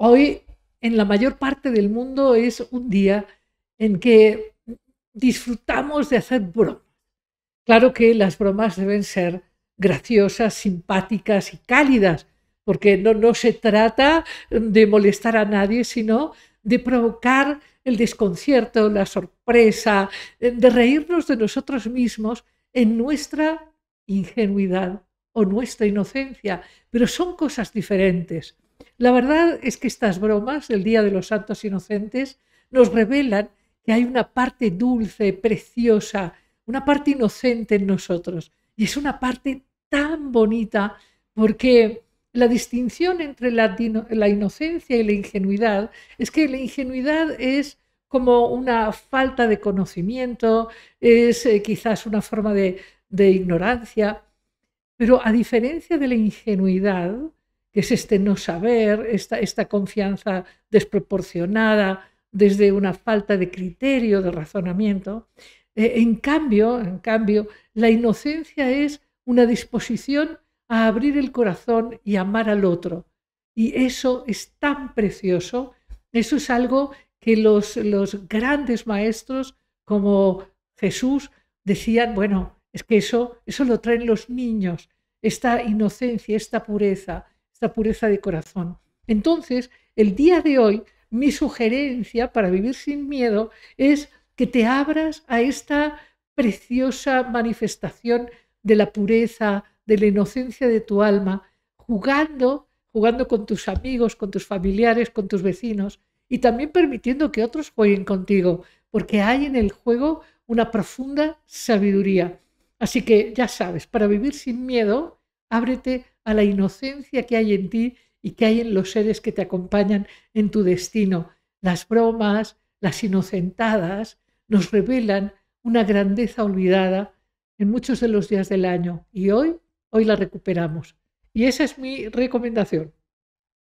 Hoy en la mayor parte del mundo es un día en que disfrutamos de hacer bromas. Claro que las bromas deben ser graciosas, simpáticas y cálidas, porque no, no se trata de molestar a nadie, sino de provocar el desconcierto, la sorpresa, de reírnos de nosotros mismos en nuestra ingenuidad o nuestra inocencia, pero son cosas diferentes. La verdad es que estas bromas del Día de los Santos Inocentes nos revelan que hay una parte dulce, preciosa, una parte inocente en nosotros. Y es una parte tan bonita porque la distinción entre la, inocencia y la ingenuidad es que la ingenuidad es como una falta de conocimiento, es eh, quizás una forma de, ignorancia, pero a diferencia de la ingenuidad, es este no saber, esta, confianza desproporcionada desde una falta de criterio, de razonamiento. Eh, en, cambio, en cambio, la inocencia es una disposición a abrir el corazón y amar al otro. Y eso es tan precioso, eso es algo que los, los grandes maestros como Jesús decían, bueno, es que eso, eso lo traen los niños, esta inocencia, esta pureza, esa pureza de corazón. Entonces, el día de hoy, mi sugerencia para vivir sin miedo es que te abras a esta preciosa manifestación de la pureza, de la inocencia de tu alma, jugando, jugando con tus amigos, con tus familiares, con tus vecinos y también permitiendo que otros jueguen contigo, porque hay en el juego una profunda sabiduría. Así que ya sabes, para vivir sin miedo, ábrete a la inocencia que hay en ti y que hay en los seres que te acompañan en tu destino. Las bromas, las inocentadas, nos revelan una grandeza olvidada en muchos de los días del año y hoy, hoy la recuperamos. Y esa es mi recomendación.